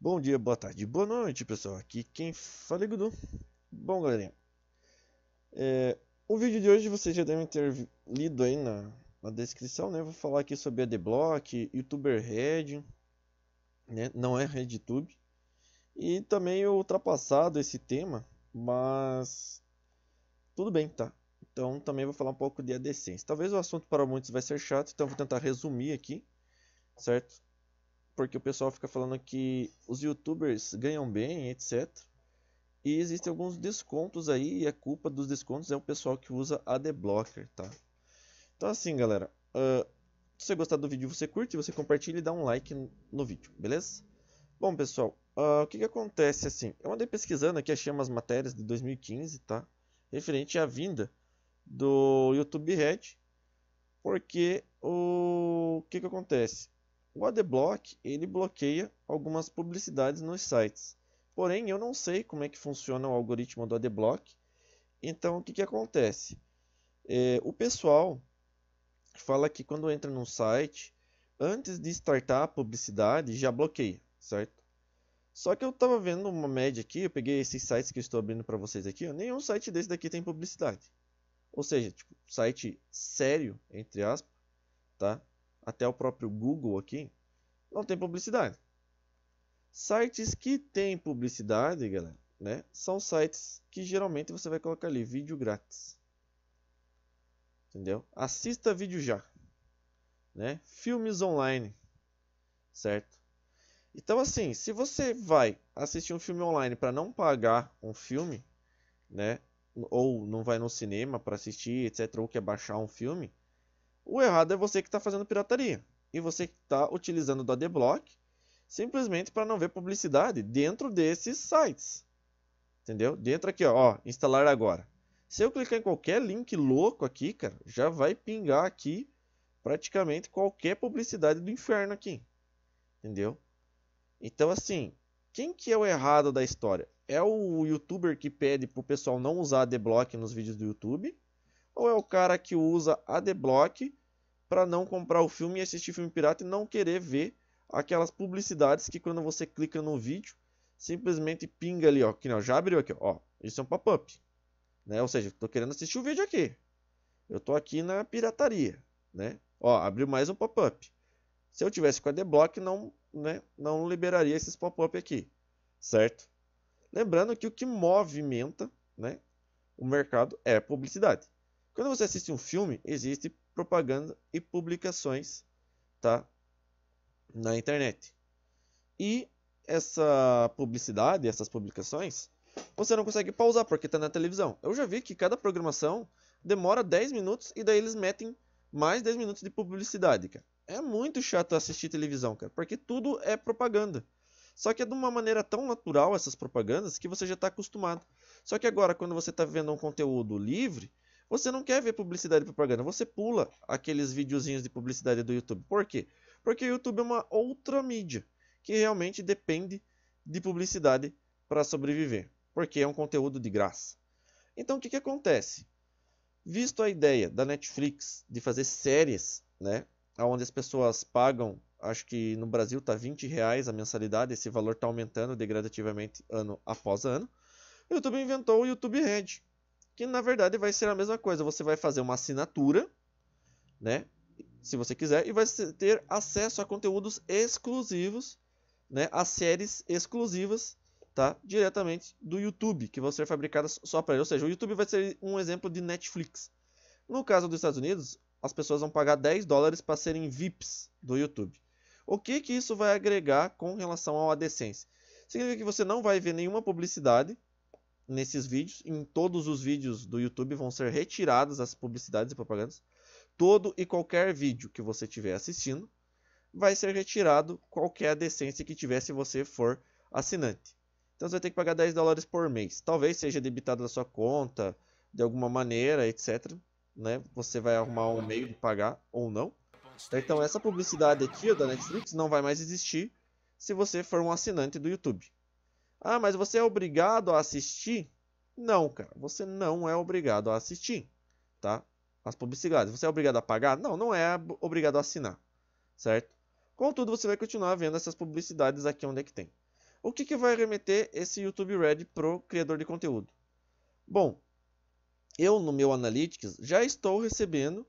Bom dia, boa tarde, boa noite, pessoal. Aqui quem fala é Gudu. Bom, galerinha, é, o vídeo de hoje vocês já devem ter lido aí na, na descrição, né? Vou falar aqui sobre a YouTuber Red, né? Não é RedTube. E também eu ultrapassado esse tema, mas tudo bem, tá? Então também vou falar um pouco de AdSense. Talvez o assunto para muitos vai ser chato, então vou tentar resumir aqui, certo? porque o pessoal fica falando que os youtubers ganham bem, etc. E existem alguns descontos aí, e a culpa dos descontos é o pessoal que usa adblocker, tá? Então assim, galera, uh, se você gostar do vídeo, você curte, você compartilha e dá um like no vídeo, beleza? Bom, pessoal, uh, o que, que acontece assim? Eu andei pesquisando aqui, achei umas matérias de 2015, tá? Referente à vinda do YouTube Red, porque o, o que, que acontece? O adblock ele bloqueia algumas publicidades nos sites. Porém, eu não sei como é que funciona o algoritmo do adblock. Então, o que, que acontece? É, o pessoal fala que quando entra num site, antes de startar a publicidade, já bloqueia, certo? Só que eu estava vendo uma média aqui, eu peguei esses sites que eu estou abrindo para vocês aqui, ó, nenhum site desse daqui tem publicidade. Ou seja, tipo, site sério, entre aspas, tá? até o próprio Google aqui, não tem publicidade. Sites que têm publicidade, galera, né, são sites que geralmente você vai colocar ali vídeo grátis. Entendeu? Assista vídeo já. Né? Filmes online. Certo? Então assim, se você vai assistir um filme online para não pagar um filme, né, ou não vai no cinema para assistir, etc, ou quer baixar um filme, o errado é você que está fazendo pirataria e você que está utilizando o adblock simplesmente para não ver publicidade dentro desses sites. Entendeu? Dentro aqui, ó, ó, instalar agora. Se eu clicar em qualquer link louco aqui, cara, já vai pingar aqui praticamente qualquer publicidade do inferno aqui. Entendeu? Então assim, quem que é o errado da história? É o youtuber que pede pro pessoal não usar adblock nos vídeos do YouTube? ou é o cara que usa a adblock para não comprar o filme e assistir filme pirata e não querer ver aquelas publicidades que quando você clica no vídeo, simplesmente pinga ali, ó, que não, já abriu aqui, ó, isso é um pop-up, né? Ou seja, estou querendo assistir o vídeo aqui. Eu estou aqui na pirataria, né? Ó, abriu mais um pop-up. Se eu tivesse com a adblock, não, né, não liberaria esses pop-up aqui, certo? Lembrando que o que movimenta, né, o mercado é publicidade. Quando você assiste um filme, existe propaganda e publicações, tá? Na internet. E essa publicidade, essas publicações, você não consegue pausar porque está na televisão. Eu já vi que cada programação demora 10 minutos e daí eles metem mais 10 minutos de publicidade, cara. É muito chato assistir televisão, cara, porque tudo é propaganda. Só que é de uma maneira tão natural essas propagandas que você já está acostumado. Só que agora, quando você está vendo um conteúdo livre, você não quer ver publicidade e propaganda, você pula aqueles videozinhos de publicidade do YouTube. Por quê? Porque o YouTube é uma outra mídia que realmente depende de publicidade para sobreviver, porque é um conteúdo de graça. Então o que, que acontece? Visto a ideia da Netflix de fazer séries, né, onde as pessoas pagam, acho que no Brasil tá 20 reais a mensalidade, esse valor está aumentando degradativamente ano após ano, o YouTube inventou o YouTube Red, que na verdade vai ser a mesma coisa. Você vai fazer uma assinatura, né? Se você quiser, e vai ter acesso a conteúdos exclusivos, né? A séries exclusivas, tá? Diretamente do YouTube, que vão ser fabricadas só para ele. Ou seja, o YouTube vai ser um exemplo de Netflix. No caso dos Estados Unidos, as pessoas vão pagar 10 dólares para serem VIPs do YouTube. O que, que isso vai agregar com relação ao AdSense? Significa que você não vai ver nenhuma publicidade, nesses vídeos, em todos os vídeos do YouTube vão ser retiradas as publicidades e propagandas. Todo e qualquer vídeo que você estiver assistindo vai ser retirado qualquer decência que tiver se você for assinante. Então você vai ter que pagar 10 dólares por mês. Talvez seja debitado da sua conta de alguma maneira, etc. Né? Você vai arrumar um meio de pagar ou não. Então essa publicidade aqui da Netflix não vai mais existir se você for um assinante do YouTube. Ah, mas você é obrigado a assistir? Não, cara, você não é obrigado a assistir, tá? As publicidades, você é obrigado a pagar? Não, não é obrigado a assinar, certo? Contudo, você vai continuar vendo essas publicidades aqui onde é que tem. O que, que vai remeter esse YouTube Red pro criador de conteúdo? Bom, eu no meu Analytics já estou recebendo,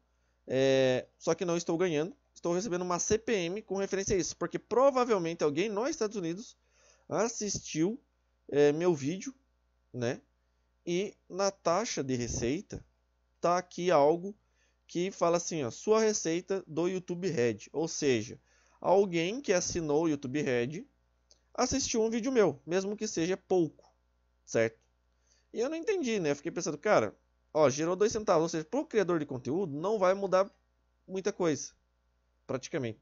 é, só que não estou ganhando, estou recebendo uma CPM com referência a isso, porque provavelmente alguém nos Estados Unidos assistiu é, meu vídeo, né? E na taxa de receita tá aqui algo que fala assim, ó, sua receita do YouTube Red, ou seja, alguém que assinou o YouTube Red assistiu um vídeo meu, mesmo que seja pouco, certo? E eu não entendi, né? Eu fiquei pensando, cara, ó, gerou dois centavos, ou seja, para o criador de conteúdo não vai mudar muita coisa, praticamente,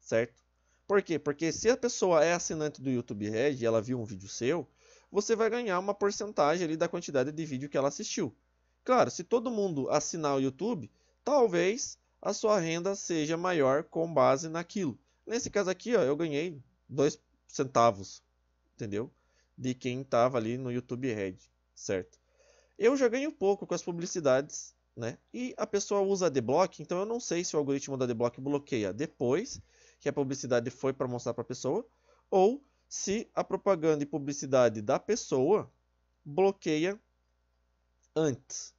certo? Por quê? Porque se a pessoa é assinante do YouTube Red e ela viu um vídeo seu, você vai ganhar uma porcentagem ali da quantidade de vídeo que ela assistiu. Claro, se todo mundo assinar o YouTube, talvez a sua renda seja maior com base naquilo. Nesse caso aqui, ó, eu ganhei 2 centavos, entendeu? De quem estava ali no YouTube Red, certo? Eu já ganho pouco com as publicidades, né? E a pessoa usa a adblock, então eu não sei se o algoritmo da adblock bloqueia depois que a publicidade foi para mostrar para a pessoa, ou se a propaganda e publicidade da pessoa bloqueia antes.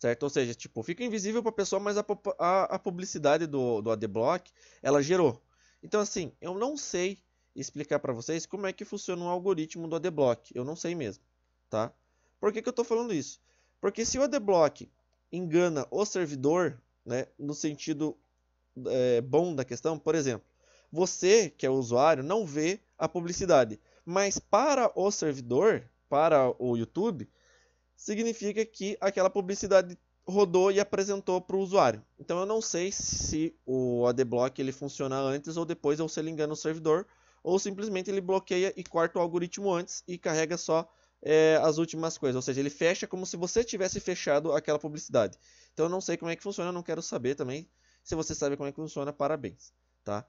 Certo? Ou seja, tipo, fica invisível para a pessoa, mas a, a, a, publicidade do, do AdBlock, ela gerou. Então, assim, eu não sei explicar para vocês como é que funciona o algoritmo do AdBlock. Eu não sei mesmo, tá? Por que, que eu estou falando isso? Porque se o AdBlock engana o servidor, né, no sentido é, bom da questão, por exemplo, você, que é o usuário, não vê a publicidade. Mas para o servidor, para o YouTube, significa que aquela publicidade rodou e apresentou para o usuário. Então eu não sei se o adblock ele funciona antes ou depois ou se ele engana o servidor ou simplesmente ele bloqueia e corta o algoritmo antes e carrega só é, as últimas coisas. Ou seja, ele fecha como se você tivesse fechado aquela publicidade. Então eu não sei como é que funciona, não quero saber também. Se você sabe como é que funciona, parabéns, tá?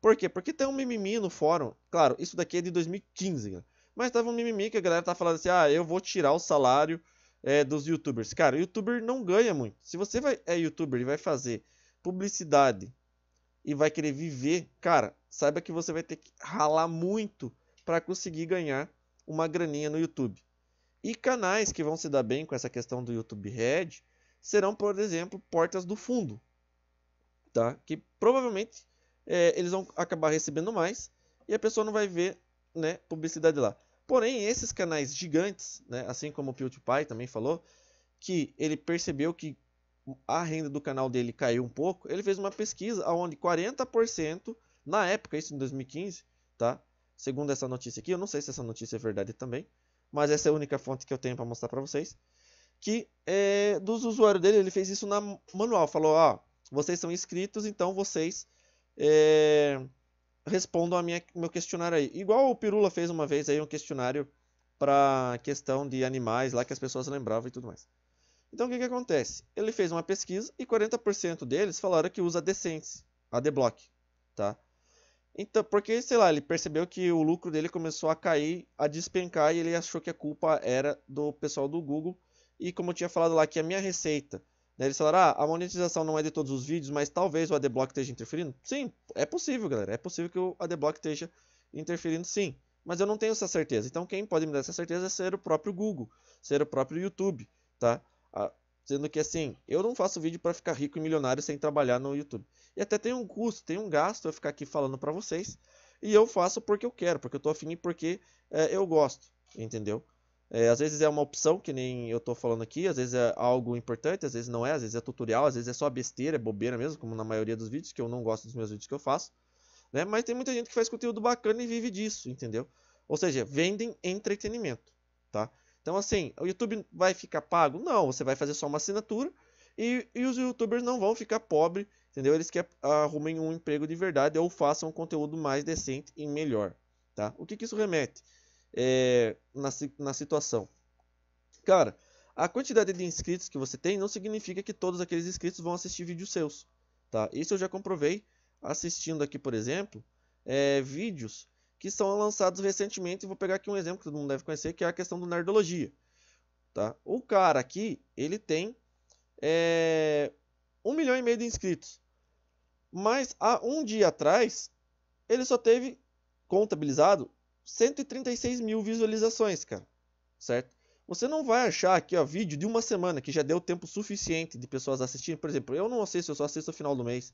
Por quê? Porque tem um mimimi no fórum. Claro, isso daqui é de 2015, né? Mas tava um mimimi que a galera tá falando assim: ah, eu vou tirar o salário é, dos youtubers. Cara, youtuber não ganha muito. Se você vai, é youtuber e vai fazer publicidade e vai querer viver, cara, saiba que você vai ter que ralar muito para conseguir ganhar uma graninha no YouTube. E canais que vão se dar bem com essa questão do YouTube Red serão, por exemplo, portas do fundo, tá? Que provavelmente é, eles vão acabar recebendo mais e a pessoa não vai ver né, publicidade lá. Porém, esses canais gigantes, né, assim como o PewDiePie também falou, que ele percebeu que a renda do canal dele caiu um pouco, ele fez uma pesquisa onde 40%, na época, isso em 2015, tá? segundo essa notícia aqui, eu não sei se essa notícia é verdade também, mas essa é a única fonte que eu tenho para mostrar para vocês, que é, dos usuários dele, ele fez isso na manual, falou, ó, ah, vocês são inscritos, então vocês é, respondam a minha meu questionário aí. Igual o Pirula fez uma vez aí um questionário para questão de animais lá que as pessoas lembravam e tudo mais. Então o que, que acontece? Ele fez uma pesquisa e 40% deles falaram que usa a Decency, a Deblock, tá? Então, porque, sei lá, ele percebeu que o lucro dele começou a cair, a despencar, e ele achou que a culpa era do pessoal do Google. E como eu tinha falado lá que a minha receita eles falaram, ah, a monetização não é de todos os vídeos, mas talvez o adblock esteja interferindo. Sim, é possível, galera. É possível que o adblock esteja interferindo, sim. Mas eu não tenho essa certeza. Então quem pode me dar essa certeza é ser o próprio Google, ser o próprio YouTube, tá? Ah, sendo que assim, eu não faço vídeo para ficar rico e milionário sem trabalhar no YouTube. E até tem um custo, tem um gasto eu ficar aqui falando para vocês. E eu faço porque eu quero, porque eu tô afim e porque é, eu gosto, entendeu? É, às vezes é uma opção, que nem eu estou falando aqui, às vezes é algo importante, às vezes não é, às vezes é tutorial, às vezes é só besteira, é bobeira mesmo, como na maioria dos vídeos, que eu não gosto dos meus vídeos que eu faço. Né? Mas tem muita gente que faz conteúdo bacana e vive disso, entendeu? Ou seja, vendem entretenimento, tá? Então assim, o YouTube vai ficar pago? Não, você vai fazer só uma assinatura e, e os youtubers não vão ficar pobres, entendeu? Eles que arrumem um emprego de verdade ou façam um conteúdo mais decente e melhor, tá? O que, que isso remete? é, na, na situação. Cara, a quantidade de inscritos que você tem não significa que todos aqueles inscritos vão assistir vídeos seus. Tá? Isso eu já comprovei assistindo aqui, por exemplo, é, vídeos que são lançados recentemente. Vou pegar aqui um exemplo que todo mundo deve conhecer, que é a questão do Nerdologia. Tá? O cara aqui, ele tem é, um milhão e meio de inscritos. Mas há um dia atrás, ele só teve contabilizado 136 mil visualizações, cara. Certo? Você não vai achar aqui, ó, vídeo de uma semana que já deu tempo suficiente de pessoas assistirem. Por exemplo, eu não sei se eu só assisto no final do mês.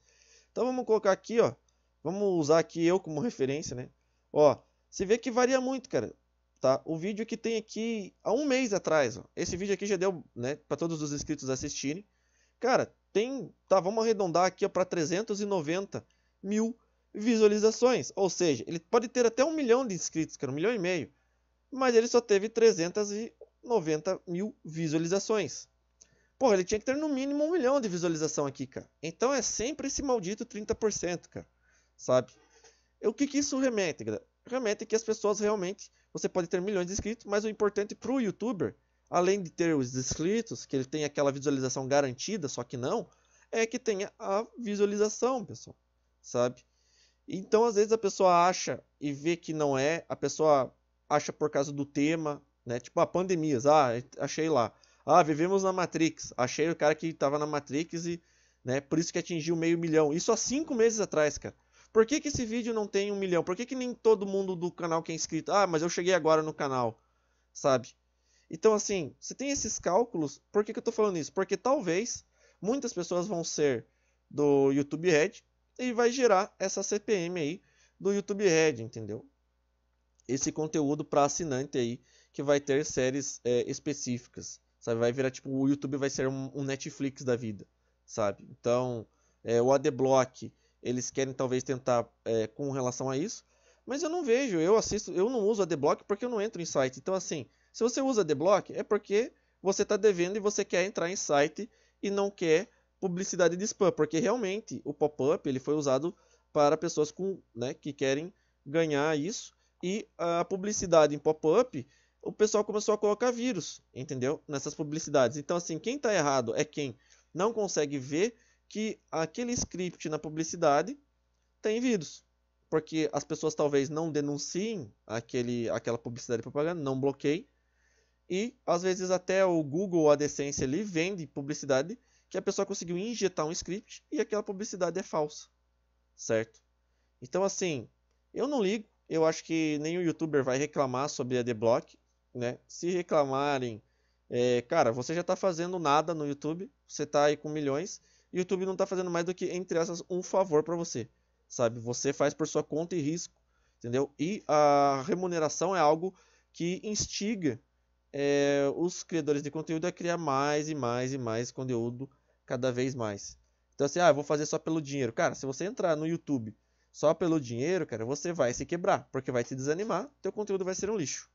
Então vamos colocar aqui, ó. Vamos usar aqui eu como referência, né? Ó, você vê que varia muito, cara. Tá? O vídeo que tem aqui há um mês atrás, ó. Esse vídeo aqui já deu, né, para todos os inscritos assistirem. Cara, tem, tá, vamos arredondar aqui para 390 mil visualizações. Ou seja, ele pode ter até um milhão de inscritos, que era um milhão e meio, mas ele só teve 390 mil visualizações. Porra, ele tinha que ter no mínimo um milhão de visualização aqui, cara. Então é sempre esse maldito 30%, cara. Sabe? E o que, que isso remete, cara? Remete que as pessoas realmente. Você pode ter milhões de inscritos, mas o importante pro youtuber, além de ter os inscritos, que ele tem aquela visualização garantida, só que não, é que tenha a visualização, pessoal. Sabe? Então, às vezes, a pessoa acha e vê que não é, a pessoa acha por causa do tema, né? Tipo, ah, pandemias, ah, achei lá. Ah, vivemos na Matrix, achei o cara que estava na Matrix e, né, por isso que atingiu meio milhão. Isso há cinco meses atrás, cara. Por que, que esse vídeo não tem um milhão? Por que, que nem todo mundo do canal que é inscrito? Ah, mas eu cheguei agora no canal, sabe? Então, assim, você tem esses cálculos, por que, que eu tô falando isso? Porque talvez muitas pessoas vão ser do YouTube Red, e vai gerar essa CPM aí do YouTube Red, entendeu? Esse conteúdo para assinante aí que vai ter séries é, específicas, sabe? Vai virar tipo o YouTube vai ser um, um Netflix da vida, sabe? Então é, o AdBlock eles querem talvez tentar é, com relação a isso, mas eu não vejo, eu assisto, eu não uso AdBlock porque eu não entro em site. Então assim, se você usa AdBlock é porque você está devendo e você quer entrar em site e não quer publicidade de spam, porque realmente o pop-up ele foi usado para pessoas com, né, que querem ganhar isso e a publicidade em pop-up o pessoal começou a colocar vírus, entendeu? Nessas publicidades. Então assim, quem está errado é quem não consegue ver que aquele script na publicidade tem vírus, porque as pessoas talvez não denunciem aquele, aquela publicidade propaganda, não bloqueiem e às vezes até o Google a decência ali vende publicidade que a pessoa conseguiu injetar um script e aquela publicidade é falsa, certo? Então, assim, eu não ligo. Eu acho que nenhum youtuber vai reclamar sobre a Dblock, né? Se reclamarem, é, cara, você já está fazendo nada no YouTube, você está aí com milhões, e o YouTube não está fazendo mais do que, entre essas, um favor para você, sabe? Você faz por sua conta e risco, entendeu? E a remuneração é algo que instiga é, os criadores de conteúdo a é criar mais e mais e mais conteúdo cada vez mais. Então assim, ah, vou fazer só pelo dinheiro. Cara, se você entrar no YouTube só pelo dinheiro, cara, você vai se quebrar, porque vai te desanimar, teu conteúdo vai ser um lixo.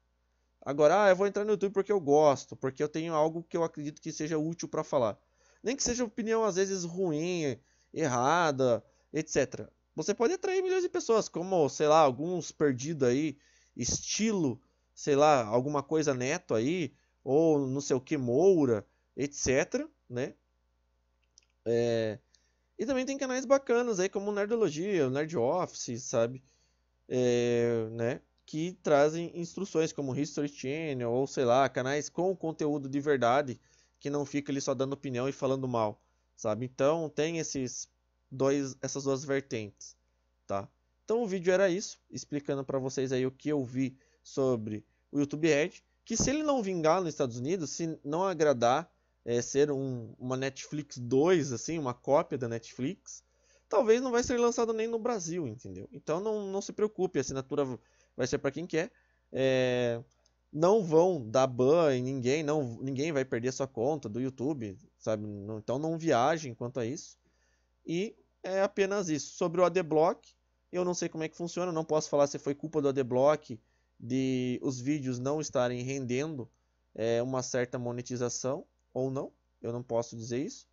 Agora, ah, eu vou entrar no YouTube porque eu gosto, porque eu tenho algo que eu acredito que seja útil para falar. Nem que seja opinião às vezes ruim, errada, etc. Você pode atrair milhões de pessoas, como, sei lá, alguns perdidos aí, estilo sei lá, alguma coisa neto aí, ou não sei o que, Moura, etc, né? É... E também tem canais bacanas aí, como Nerdologia, Nerd Office, sabe? É, né? Que trazem instruções como History Channel, ou sei lá, canais com conteúdo de verdade, que não fica ali só dando opinião e falando mal, sabe? Então tem esses dois, essas duas vertentes, tá? Então o vídeo era isso, explicando para vocês aí o que eu vi sobre o YouTube Red, que se ele não vingar nos Estados Unidos, se não agradar é, ser um, uma Netflix 2, assim, uma cópia da Netflix, talvez não vai ser lançado nem no Brasil, entendeu? Então não, não se preocupe, a assinatura vai ser para quem quer. É, não vão dar ban em ninguém, não, ninguém vai perder sua conta do YouTube, sabe? então não viajem quanto a isso. E é apenas isso. Sobre o ADBlock, eu não sei como é que funciona, não posso falar se foi culpa do ADBlock de os vídeos não estarem rendendo é, uma certa monetização ou não, eu não posso dizer isso,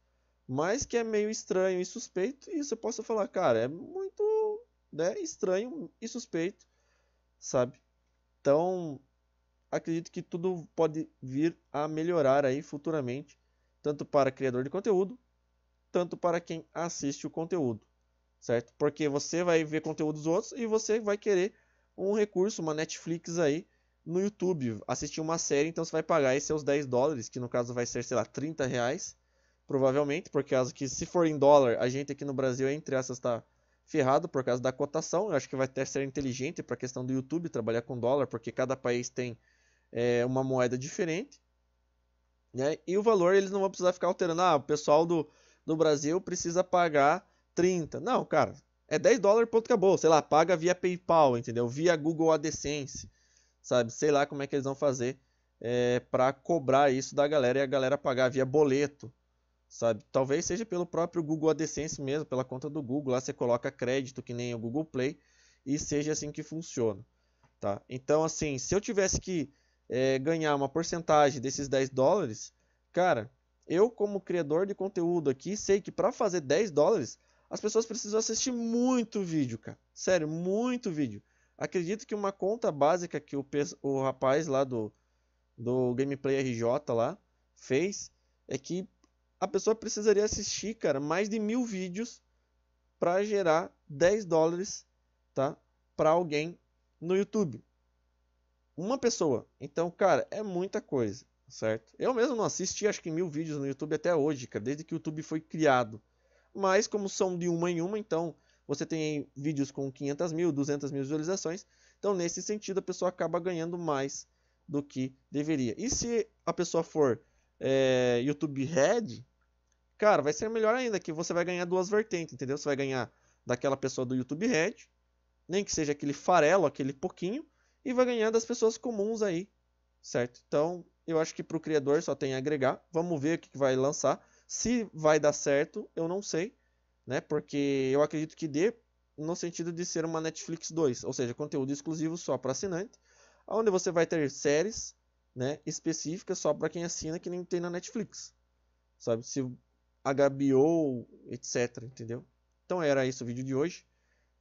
mas que é meio estranho e suspeito, e isso eu posso falar, cara, é muito né, estranho e suspeito, sabe? Então, acredito que tudo pode vir a melhorar aí futuramente, tanto para criador de conteúdo, tanto para quem assiste o conteúdo, certo? Porque você vai ver conteúdos outros e você vai querer um recurso, uma Netflix aí no YouTube, assistir uma série, então você vai pagar aí seus 10 dólares, que no caso vai ser, sei lá, 30 reais, provavelmente, por causa que se for em dólar, a gente aqui no Brasil, entre essas, está ferrado por causa da cotação. Eu acho que vai até ser inteligente para a questão do YouTube trabalhar com dólar, porque cada país tem é, uma moeda diferente. Né? E o valor eles não vão precisar ficar alterando. Ah, o pessoal do, do Brasil precisa pagar 30. Não, cara, é 10 dólares, ponto, acabou. Sei lá, paga via PayPal, entendeu? Via Google AdSense, sabe? Sei lá como é que eles vão fazer é, para cobrar isso da galera e a galera pagar via boleto, sabe? Talvez seja pelo próprio Google AdSense mesmo, pela conta do Google. Lá você coloca crédito, que nem o Google Play, e seja assim que funciona, tá? Então, assim, se eu tivesse que é, ganhar uma porcentagem desses 10 dólares, cara, eu como criador de conteúdo aqui sei que para fazer 10 dólares as pessoas precisam assistir muito vídeo, cara. Sério, muito vídeo. Acredito que uma conta básica que o, o rapaz lá do, do Gameplay RJ lá fez é que a pessoa precisaria assistir, cara, mais de mil vídeos para gerar 10 dólares, tá? Para alguém no YouTube. Uma pessoa. Então, cara, é muita coisa, certo? Eu mesmo não assisti, acho que mil vídeos no YouTube até hoje, cara, desde que o YouTube foi criado. Mas como são de uma em uma, então você tem vídeos com 500 mil, 200 mil visualizações. Então nesse sentido a pessoa acaba ganhando mais do que deveria. E se a pessoa for é, YouTube Red, cara, vai ser melhor ainda, que você vai ganhar duas vertentes, entendeu? Você vai ganhar daquela pessoa do YouTube Red, nem que seja aquele farelo, aquele pouquinho, e vai ganhar das pessoas comuns aí, certo? Então, eu acho que para o criador só tem a agregar. Vamos ver o que vai lançar. Se vai dar certo, eu não sei, né? Porque eu acredito que dê no sentido de ser uma Netflix 2, ou seja, conteúdo exclusivo só para assinante, onde você vai ter séries, né, específicas só para quem assina que nem tem na Netflix. Sabe, se HBO, etc, entendeu? Então era isso o vídeo de hoje.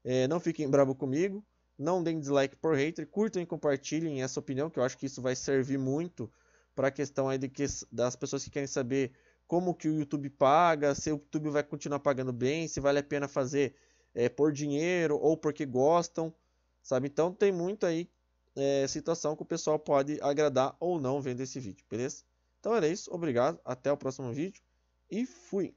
É, não fiquem bravo comigo, não deem dislike por hater, curtam e compartilhem essa opinião, que eu acho que isso vai servir muito para a questão aí de que, das pessoas que querem saber como que o YouTube paga, se o YouTube vai continuar pagando bem, se vale a pena fazer é, por dinheiro ou porque gostam, sabe? Então tem muito aí é, situação que o pessoal pode agradar ou não vendo esse vídeo, beleza? Então era isso, obrigado, até o próximo vídeo e fui!